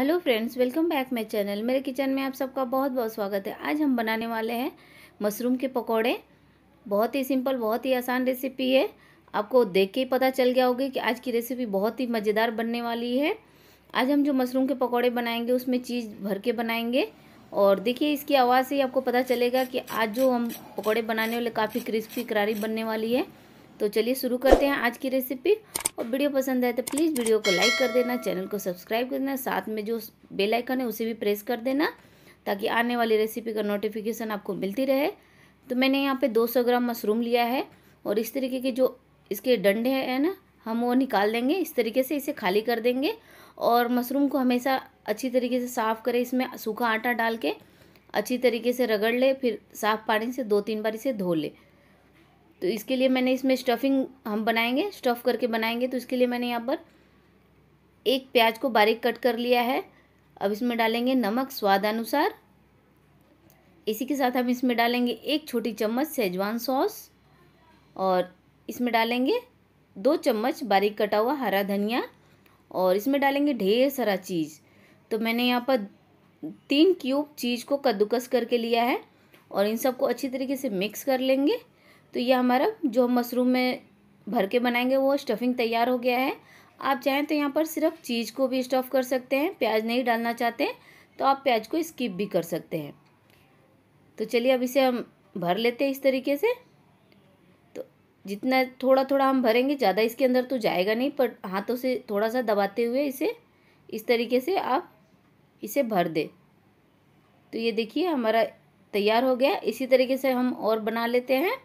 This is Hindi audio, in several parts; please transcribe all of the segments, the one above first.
hello friends welcome back my channel मेरे किचन में आप सबका बहुत बहुत स्वागत है आज हम बनाने वाले हैं मशरूम के पकोड़े बहुत ही सिंपल बहुत ही आसान रेसिपी है आपको देख के ही पता चल गया होगा कि आज की रेसिपी बहुत ही मज़ेदार बनने वाली है आज हम जो मशरूम के पकौड़े बनाएंगे उसमें चीज़ भर के बनाएंगे और देखिए इसकी आवाज़ से ही आपको पता चलेगा कि आज जो हम पकौड़े बनाने वाले काफ़ी क्रिस्पी करारी बनने वाली है तो चलिए शुरू करते हैं आज की रेसिपी और वीडियो पसंद आए तो प्लीज़ वीडियो को लाइक कर देना चैनल को सब्सक्राइब कर देना साथ में जो बेल आइकन है उसे भी प्रेस कर देना ताकि आने वाली रेसिपी का नोटिफिकेशन आपको मिलती रहे तो मैंने यहाँ पे 200 ग्राम मशरूम लिया है और इस तरीके के जो इसके डंडे हैं ना हम वो निकाल देंगे इस तरीके से इसे खाली कर देंगे और मशरूम को हमेशा अच्छी तरीके से साफ़ करें इसमें सूखा आटा डाल के अच्छी तरीके से रगड़ ले फिर साफ़ पानी से दो तीन बार इसे धो ले तो इसके लिए मैंने इसमें स्टफिंग हम बनाएंगे स्टफ़ करके बनाएंगे तो इसके लिए मैंने यहाँ पर एक प्याज को बारीक कट कर लिया है अब इसमें डालेंगे नमक स्वाद अनुसार इसी के साथ हम इसमें डालेंगे एक छोटी चम्मच सेजवान सॉस और इसमें डालेंगे दो चम्मच बारीक कटा हुआ हरा धनिया और इसमें डालेंगे ढेर सारा चीज़ तो मैंने यहाँ पर तीन क्यूब चीज़ को कद्दूकस करके लिया है और इन सबको अच्छी तरीके से मिक्स कर लेंगे तो ये हमारा जो मशरूम में भर के बनाएंगे वो स्टफिंग तैयार हो गया है आप चाहें तो यहाँ पर सिर्फ चीज़ को भी स्टफ़ कर सकते हैं प्याज नहीं डालना चाहते तो आप प्याज को स्किप भी कर सकते हैं तो चलिए अब इसे हम भर लेते हैं इस तरीके से तो जितना थोड़ा थोड़ा हम भरेंगे ज़्यादा इसके अंदर तो जाएगा नहीं पर हाथों से थोड़ा सा दबाते हुए इसे इस तरीके से आप इसे भर दें तो ये देखिए हमारा तैयार हो गया इसी तरीके से हम और बना लेते हैं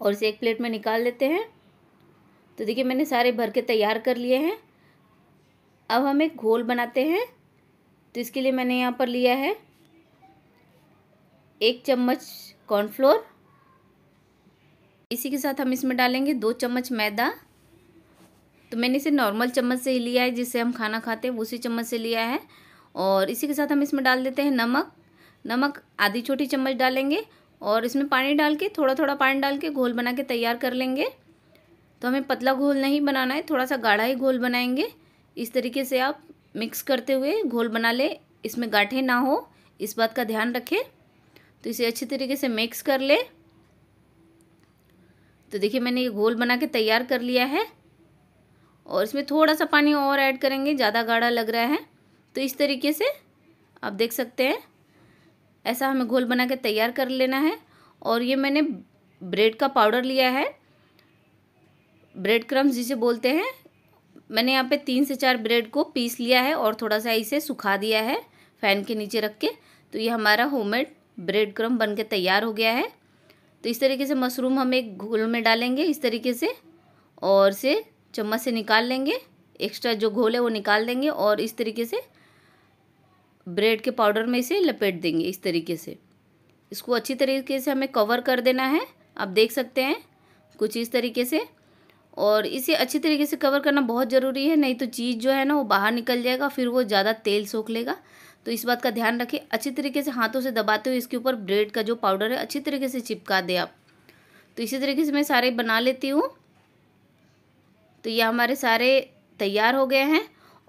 और इसे एक प्लेट में निकाल लेते हैं तो देखिए मैंने सारे भर के तैयार कर लिए हैं अब हम एक घोल बनाते हैं तो इसके लिए मैंने यहाँ पर लिया है एक चम्मच कॉर्नफ्लोर इसी के साथ हम इसमें डालेंगे दो चम्मच मैदा तो मैंने इसे नॉर्मल चम्मच से ही लिया है जिससे हम खाना खाते हैं उसी चम्मच से लिया है और इसी के साथ हम इसमें डाल देते हैं नमक नमक आधी छोटी चम्मच डालेंगे और इसमें पानी डाल के थोड़ा थोड़ा पानी डाल के घोल बना के तैयार कर लेंगे तो हमें पतला घोल नहीं बनाना है थोड़ा सा गाढ़ा ही घोल बनाएंगे इस तरीके से आप मिक्स करते हुए घोल बना ले इसमें गाठे ना हो इस बात का ध्यान रखें तो इसे अच्छे तरीके से मिक्स कर ले तो देखिए मैंने ये घोल बना के तैयार कर लिया है और इसमें थोड़ा सा पानी और ऐड करेंगे ज़्यादा गाढ़ा लग रहा है तो इस तरीके से आप देख सकते हैं ऐसा हमें घोल बना के तैयार कर लेना है और ये मैंने ब्रेड का पाउडर लिया है ब्रेड क्रम्स जिसे बोलते हैं मैंने यहाँ पे तीन से चार ब्रेड को पीस लिया है और थोड़ा सा इसे सुखा दिया है फ़ैन के नीचे रख के तो ये हमारा होममेड ब्रेड क्रम बन के तैयार हो गया है तो इस तरीके से मशरूम हम एक घोल में डालेंगे इस तरीके से और से चम्मच से निकाल लेंगे एक्स्ट्रा जो घोल है वो निकाल देंगे और इस तरीके से ब्रेड के पाउडर में इसे लपेट देंगे इस तरीके से इसको अच्छी तरीके से हमें कवर कर देना है आप देख सकते हैं कुछ इस तरीके से और इसे अच्छी तरीके से कवर करना बहुत ज़रूरी है नहीं तो चीज़ जो है ना वो बाहर निकल जाएगा फिर वो ज़्यादा तेल सोख लेगा तो इस बात का ध्यान रखें अच्छी तरीके से हाथों से दबाते हुए इसके ऊपर ब्रेड का जो पाउडर है अच्छी तरीके से चिपका दें आप तो इसी तरीके से मैं सारे बना लेती हूँ तो ये हमारे सारे तैयार हो गए हैं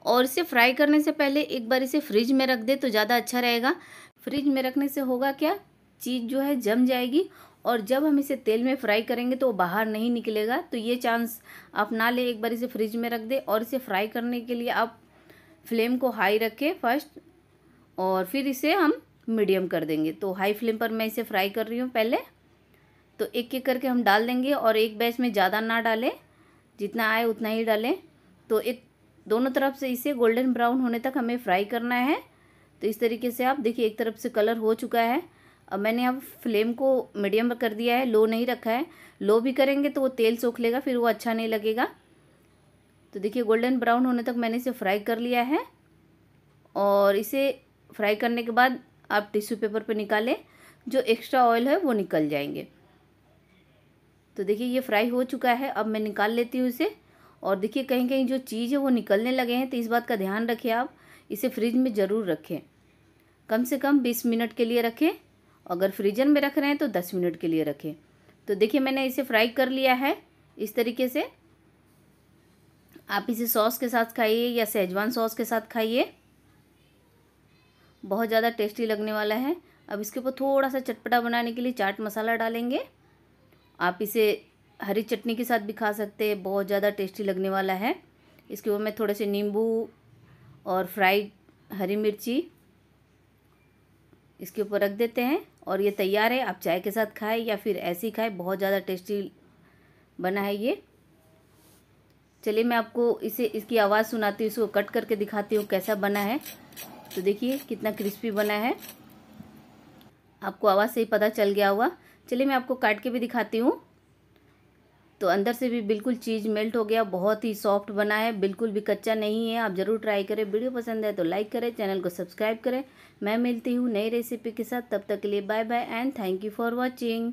और इसे फ्राई करने से पहले एक बार इसे फ्रिज में रख दे तो ज़्यादा अच्छा रहेगा फ्रिज में रखने से होगा क्या चीज़ जो है जम जाएगी और जब हम इसे तेल में फ्राई करेंगे तो वो बाहर नहीं निकलेगा तो ये चांस आप ना लें एक बार इसे फ्रिज में रख दे और इसे फ्राई करने के लिए आप फ्लेम को हाई रखें फर्स्ट और फिर इसे हम मीडियम कर देंगे तो हाई फ्लेम पर मैं इसे फ्राई कर रही हूँ पहले तो एक एक करके हम डाल देंगे और एक बैच में ज़्यादा ना डालें जितना आए उतना ही डालें तो एक दोनों तरफ से इसे गोल्डन ब्राउन होने तक हमें फ्राई करना है तो इस तरीके से आप देखिए एक तरफ से कलर हो चुका है अब मैंने अब फ्लेम को मीडियम कर दिया है लो नहीं रखा है लो भी करेंगे तो वो तेल सोख लेगा फिर वो अच्छा नहीं लगेगा तो देखिए गोल्डन ब्राउन होने तक मैंने इसे फ्राई कर लिया है और इसे फ्राई करने के बाद आप टिश्यू पेपर पर निकालें जो एक्स्ट्रा ऑयल है वो निकल जाएंगे तो देखिए ये फ्राई हो चुका है अब मैं निकाल लेती हूँ इसे और देखिए कहीं कहीं जो चीज़ है वो निकलने लगे हैं तो इस बात का ध्यान रखें आप इसे फ्रिज में ज़रूर रखें कम से कम बीस मिनट के लिए रखें अगर फ्रीजर में रख रहे हैं तो दस मिनट के लिए रखें तो देखिए मैंने इसे फ्राई कर लिया है इस तरीके से आप इसे सॉस के साथ खाइए या सेजवान सॉस के साथ खाइए बहुत ज़्यादा टेस्टी लगने वाला है अब इसके ऊपर थोड़ा सा चटपटा बनाने के लिए चाट मसाला डालेंगे आप इसे हरी चटनी के साथ भी खा सकते हैं बहुत ज़्यादा टेस्टी लगने वाला है इसके ऊपर मैं थोड़े से नींबू और फ्राइड हरी मिर्ची इसके ऊपर रख देते हैं और ये तैयार है आप चाय के साथ खाएं या फिर ऐसे ही खाएं बहुत ज़्यादा टेस्टी बना है ये चलिए मैं आपको इसे इसकी आवाज़ सुनाती हूँ इसको कट करके दिखाती हूँ कैसा बना है तो देखिए कितना क्रिस्पी बना है आपको आवाज़ से ही पता चल गया होगा चलिए मैं आपको काट के भी दिखाती हूँ तो अंदर से भी बिल्कुल चीज़ मेल्ट हो गया बहुत ही सॉफ्ट बना है बिल्कुल भी कच्चा नहीं है आप ज़रूर ट्राई करें वीडियो पसंद है तो लाइक करें चैनल को सब्सक्राइब करें मैं मिलती हूँ नई रेसिपी के साथ तब तक के लिए bye bye and thank you for watching